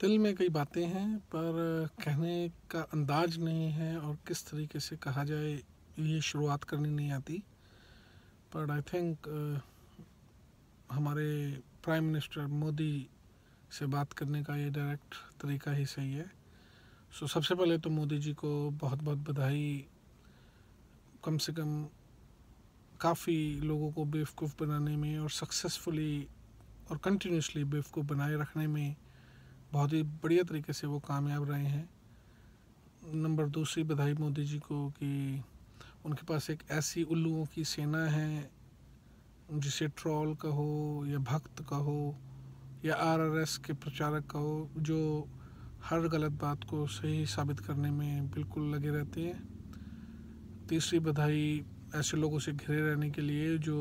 दिल में कई बातें हैं पर कहने का अंदाज नहीं है और किस तरीके से कहा जाए ये शुरुआत करनी नहीं आती पर आई थिंक हमारे प्राइम मिनिस्टर मोदी से बात करने का ये डायरेक्ट तरीका ही सही है सो so, सबसे पहले तो मोदी जी को बहुत बहुत बधाई कम से कम काफ़ी लोगों को बेवकूफ़ बनाने में और सक्सेसफुली और कंटिन्यूसली बेवकूफ़ बनाए रखने में बहुत ही बढ़िया तरीके से वो कामयाब रहे हैं नंबर दूसरी बधाई मोदी जी को कि उनके पास एक ऐसी उल्लुओं की सेना है जिसे ट्रॉल कहो या भक्त कहो या आरआरएस के प्रचारक कहो जो हर गलत बात को सही साबित करने में बिल्कुल लगे रहते हैं तीसरी बधाई ऐसे लोगों से घिरे रहने के लिए जो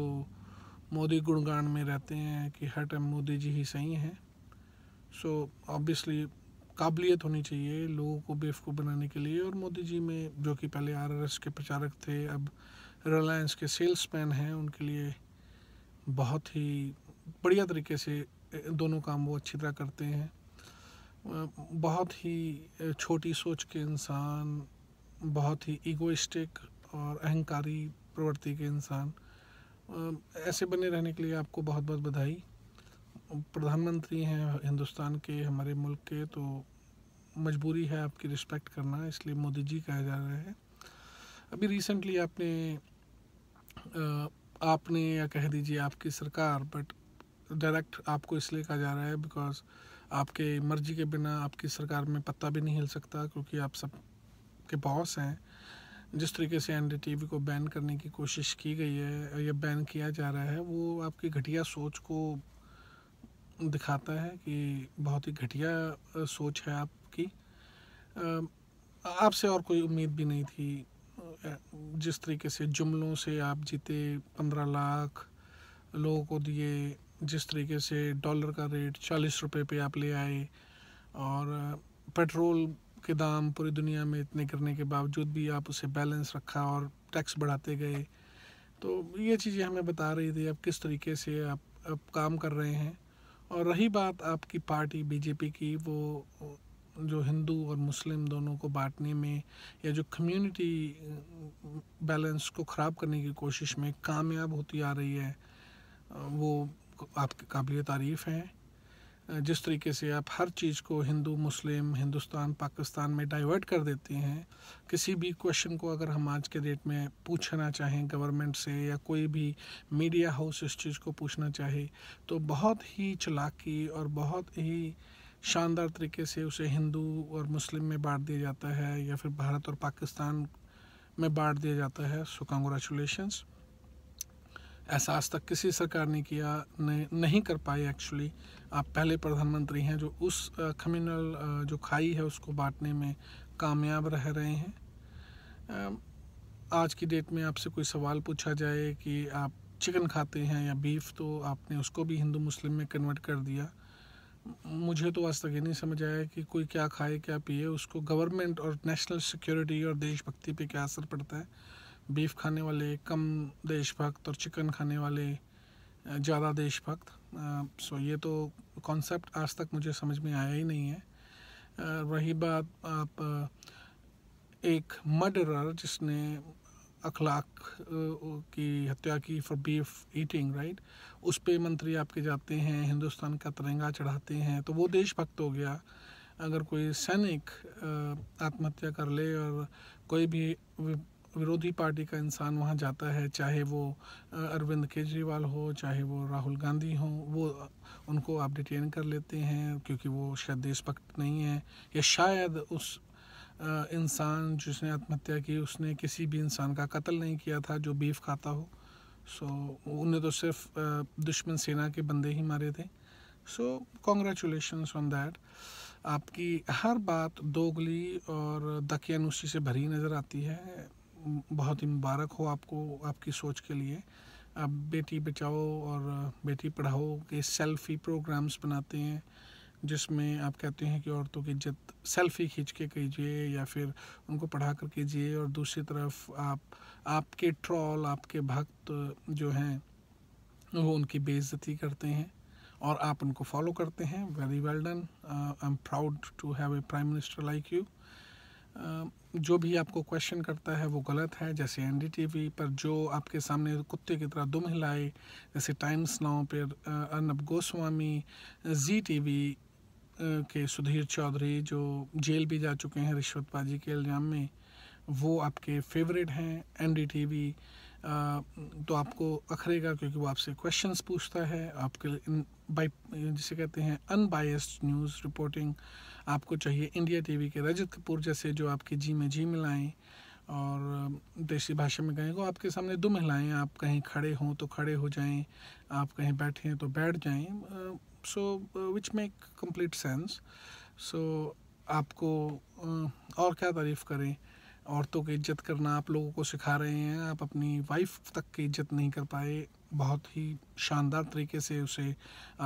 मोदी गुणगान में रहते हैं कि हर टाइम मोदी जी ही सही हैं सो ऑब्वियसली काबिलियत होनी चाहिए लोगों को बेवकूफ़ बनाने के लिए और मोदी जी में जो कि पहले आरआरएस के प्रचारक थे अब रिलायंस के सेल्समैन हैं उनके लिए बहुत ही बढ़िया तरीके से दोनों काम वो अच्छी तरह करते हैं बहुत ही छोटी सोच के इंसान बहुत ही ईगोइस्टिक और अहंकारी प्रवृत्ति के इंसान ऐसे बने रहने के लिए आपको बहुत बहुत बधाई प्रधानमंत्री हैं हिंदुस्तान के हमारे मुल्क के तो मजबूरी है आपकी रिस्पेक्ट करना इसलिए मोदी जी कहा जा रहा है अभी रिसेंटली आपने आपने या कह दीजिए आपकी सरकार बट डायरेक्ट आपको इसलिए कहा जा रहा है बिकॉज आपके मर्जी के बिना आपकी सरकार में पत्ता भी नहीं हिल सकता क्योंकि आप सब के बॉस हैं जिस तरीके से एन को बैन करने की कोशिश की गई है या बैन किया जा रहा है वो आपकी घटिया सोच को दिखाता है कि बहुत ही घटिया सोच है आपकी आपसे और कोई उम्मीद भी नहीं थी जिस तरीके से जुमलों से आप जीते पंद्रह लाख लोगों को दिए जिस तरीके से डॉलर का रेट चालीस रुपए पे आप ले आए और पेट्रोल के दाम पूरी दुनिया में इतने गिरने के बावजूद भी आप उसे बैलेंस रखा और टैक्स बढ़ाते गए तो ये चीज़ें हमें बता रही थी आप किस तरीके से आप, आप काम कर रहे हैं और रही बात आपकी पार्टी बीजेपी की वो जो हिंदू और मुस्लिम दोनों को बांटने में या जो कम्युनिटी बैलेंस को ख़राब करने की कोशिश में कामयाब होती आ रही है वो आपकी काबिल तारीफ़ है जिस तरीके से आप हर चीज़ को हिंदू मुस्लिम हिंदुस्तान पाकिस्तान में डाइवर्ट कर देते हैं किसी भी क्वेश्चन को अगर हम आज के डेट में पूछना चाहें गवर्नमेंट से या कोई भी मीडिया हाउस इस चीज़ को पूछना चाहे तो बहुत ही चलाकी और बहुत ही शानदार तरीके से उसे हिंदू और मुस्लिम में बांट दिया जाता है या फिर भारत और पाकिस्तान में बांट दिया जाता है सो कंग्रेचुलेशंस ऐसा आज तक किसी सरकार ने किया ने, नहीं कर पाए एक्चुअली आप पहले प्रधानमंत्री हैं जो उस कम्यूनल जो खाई है उसको बांटने में कामयाब रह रहे हैं आज की डेट में आपसे कोई सवाल पूछा जाए कि आप चिकन खाते हैं या बीफ तो आपने उसको भी हिंदू मुस्लिम में कन्वर्ट कर दिया मुझे तो आज तक ये नहीं समझ आया कि कोई क्या खाए क्या पिए उसको गवर्नमेंट और नेशनल सिक्योरिटी और देशभक्ति पे क्या असर पड़ता है बीफ खाने वाले कम देशभक्त और चिकन खाने वाले ज़्यादा देशभक्त सो ये तो कॉन्सेप्ट आज तक मुझे समझ में आया ही नहीं है रही बात आप एक मर्डरर जिसने अखलाक की हत्या की फॉर बीफ ईटिंग राइट उस पे मंत्री आपके जाते हैं हिंदुस्तान का तिरंगा चढ़ाते हैं तो वो देशभक्त हो गया अगर कोई सैनिक आत्महत्या कर ले और कोई भी विरोधी पार्टी का इंसान वहाँ जाता है चाहे वो अरविंद केजरीवाल हो चाहे वो राहुल गांधी हो वो उनको आप डिटेन कर लेते हैं क्योंकि वो शायद देशभक्त नहीं है या शायद उस इंसान जिसने आत्महत्या की उसने किसी भी इंसान का कत्ल नहीं किया था जो बीफ खाता हो सो उन्हें तो सिर्फ दुश्मन सेना के बंदे ही मारे थे सो कॉन्ग्रेचुलेशन ऑन दैट आपकी हर बात दोगली और दकियानुशी से भरी नज़र आती है बहुत ही मुबारक हो आपको आपकी सोच के लिए आप बेटी बचाओ और बेटी पढ़ाओ के सेल्फ़ी प्रोग्राम्स बनाते हैं जिसमें आप कहते हैं कि औरतों की इज्जत सेल्फ़ी खींच के कीजिए या फिर उनको पढ़ा कर कीजिए और दूसरी तरफ आप आपके ट्रॉल आपके भक्त जो हैं वो उनकी बेइज्जती करते हैं और आप उनको फॉलो करते हैं very well done I am proud to have a prime minister like you जो भी आपको क्वेश्चन करता है वो गलत है जैसे एन पर जो आपके सामने कुत्ते की तरह दुम हिलाए जैसे टाइम्स नाउ पर अर्नब गोस्वामी जी टी के सुधीर चौधरी जो जेल भी जा चुके हैं रिश्वतबाजी के इल्ज़ाम में वो आपके फेवरेट हैं वी तो आपको अखरेगा क्योंकि वो आपसे क्वेश्चंस पूछता है आपके बाई जिसे कहते हैं अनबायस्ड न्यूज़ रिपोर्टिंग आपको चाहिए इंडिया टीवी के रजत कपूर जैसे जो आपकी जी में जी मिलाएं और देसी भाषा में कहें वो आपके सामने दो महिलाएं आप कहीं खड़े हों तो खड़े हो जाएं आप कहीं बैठे हैं तो बैठ जाएं so which make complete sense so आपको uh, और क्या तारीफ़ करें औरतों की इज्जत करना आप लोगों को सिखा रहे हैं आप अपनी वाइफ तक की इज्जत नहीं कर पाए बहुत ही शानदार तरीके से उसे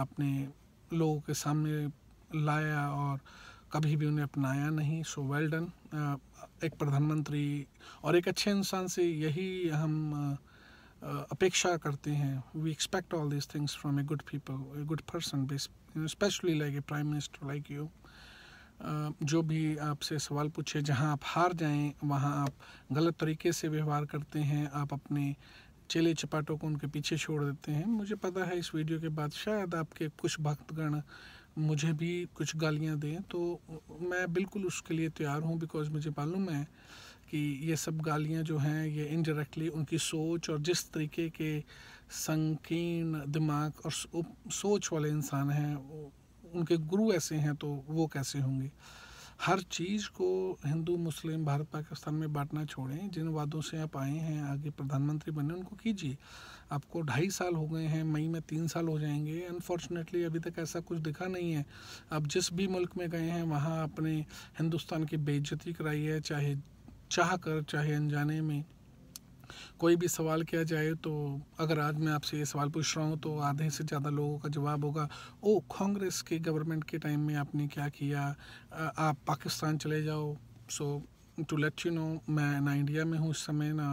आपने लोगों के सामने लाया और कभी भी उन्हें अपनाया नहीं सो वेल डन एक प्रधानमंत्री और एक अच्छे इंसान से यही हम अपेक्षा करते हैं we expect all these things from a good people a good person specially like a prime minister like you जो भी आपसे सवाल पूछे जहां आप हार जाएं वहां आप गलत तरीके से व्यवहार करते हैं आप अपने चेले चपाटों को उनके पीछे छोड़ देते हैं मुझे पता है इस वीडियो के बाद शायद आपके कुछ भक्तगण मुझे भी कुछ गालियां दें तो मैं बिल्कुल उसके लिए तैयार हूं बिकॉज मुझे मालूम है कि ये सब गालियां जो हैं ये इनडायरेक्टली उनकी सोच और जिस तरीके के संकीर्ण दिमाग और सोच वाले इंसान हैं उनके गुरु ऐसे हैं तो वो कैसे होंगे हर चीज़ को हिंदू मुस्लिम भारत पाकिस्तान में बांटना छोड़ें जिन वादों से आप आए हैं आगे प्रधानमंत्री बने उनको कीजिए आपको ढाई साल हो गए हैं मई में तीन साल हो जाएंगे अनफॉर्चुनेटली अभी तक ऐसा कुछ दिखा नहीं है आप जिस भी मुल्क में गए हैं वहाँ अपने हिंदुस्तान की बेइज्जती कराई है चाहे चाह कर चाहे अनजाने में कोई भी सवाल किया जाए तो अगर आज मैं आपसे ये सवाल पूछ रहा हूँ तो आधे से ज़्यादा लोगों का जवाब होगा ओ कांग्रेस के गवर्नमेंट के टाइम में आपने क्या किया आप पाकिस्तान चले जाओ so to let you know मैं ना इंडिया में हूँ इस समय ना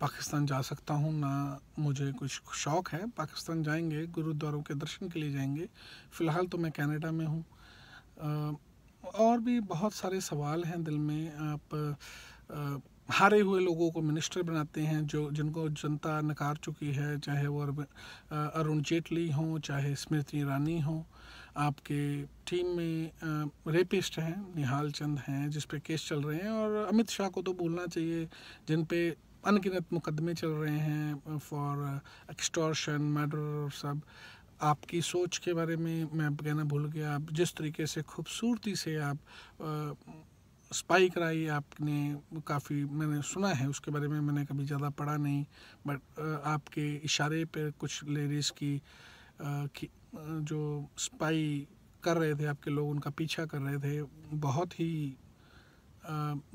पाकिस्तान जा सकता हूँ ना मुझे कुछ शौक़ है पाकिस्तान जाएंगे गुरुद्वारों के दर्शन के लिए जाएंगे फ़िलहाल तो मैं कनाडा में हूँ और भी बहुत सारे सवाल हैं दिल में आप हारे हुए लोगों को मिनिस्टर बनाते हैं जो जिनको जनता नकार चुकी है चाहे वो अरुण जेटली हों चाहे स्मृति ईरानी हों आपके टीम में रेपिस्ट हैं निहाल चंद हैं जिस पे केस चल रहे हैं और अमित शाह को तो बोलना चाहिए जिन पे अनगिनत मुकदमे चल रहे हैं फॉर एक्सटॉर्शन मर्डर और सब आपकी सोच के बारे में मैं कहना भूल गया आप जिस तरीके से खूबसूरती से आप स्पाई कराई आपने काफ़ी मैंने सुना है उसके बारे में मैंने कभी ज़्यादा पढ़ा नहीं बट आपके इशारे पर कुछ लेडीज़ की, की जो स्पाई कर रहे थे आपके लोग उनका पीछा कर रहे थे बहुत ही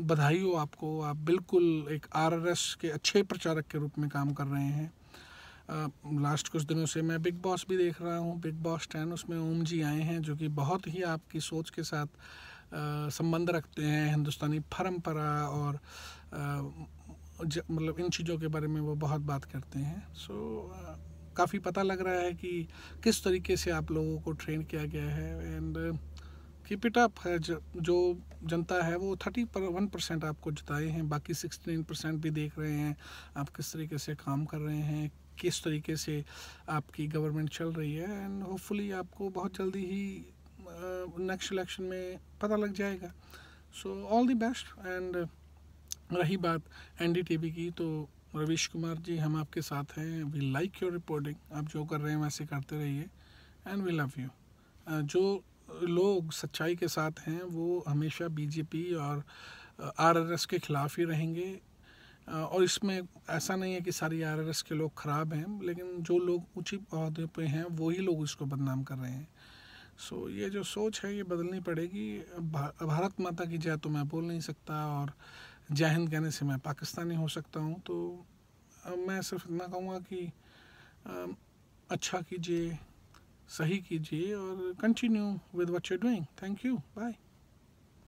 बधाई हो आपको आप बिल्कुल एक आरआरएस के अच्छे प्रचारक के रूप में काम कर रहे हैं लास्ट कुछ दिनों से मैं बिग बॉस भी देख रहा हूँ बिग बॉस टेन उसमें ओम जी आए हैं जो कि बहुत ही आपकी सोच के साथ संबंध रखते हैं हिंदुस्तानी परम्परा और मतलब इन चीज़ों के बारे में वो बहुत बात करते हैं सो काफ़ी पता लग रहा है कि किस तरीके से आप लोगों को ट्रेन किया गया है एंड कीप इट अप है जो जनता है वो थर्टी पर वन परसेंट आपको जिताए हैं बाकी सिक्सटीन परसेंट भी देख रहे हैं आप किस तरीके से काम कर रहे हैं किस तरीके से आपकी गवर्नमेंट चल रही है एंड होपफुली आपको बहुत जल्दी ही नेक्स्ट uh, इलेक्शन में पता लग जाएगा so all the best and रही बात एन की तो रवीश कुमार जी हम आपके साथ हैं वी लाइक योर रिपोर्टिंग आप जो कर रहे हैं वैसे करते रहिए एंड वी लव यू जो लोग सच्चाई के साथ हैं वो हमेशा बीजेपी और आरआरएस uh, के ख़िलाफ़ ही रहेंगे uh, और इसमें ऐसा नहीं है कि सारी आरआरएस के लोग ख़राब हैं लेकिन जो लोग उचित अहदे पे हैं वही लोग इसको बदनाम कर रहे हैं सो so, ये जो सोच है ये बदलनी पड़ेगी भारत माता की जय तो मैं बोल नहीं सकता और जय हिंद कहने से मैं पाकिस्तानी हो सकता हूँ तो मैं सिर्फ इतना कहूँगा कि अच्छा कीजिए सही कीजिए और continue with what you doing thank you bye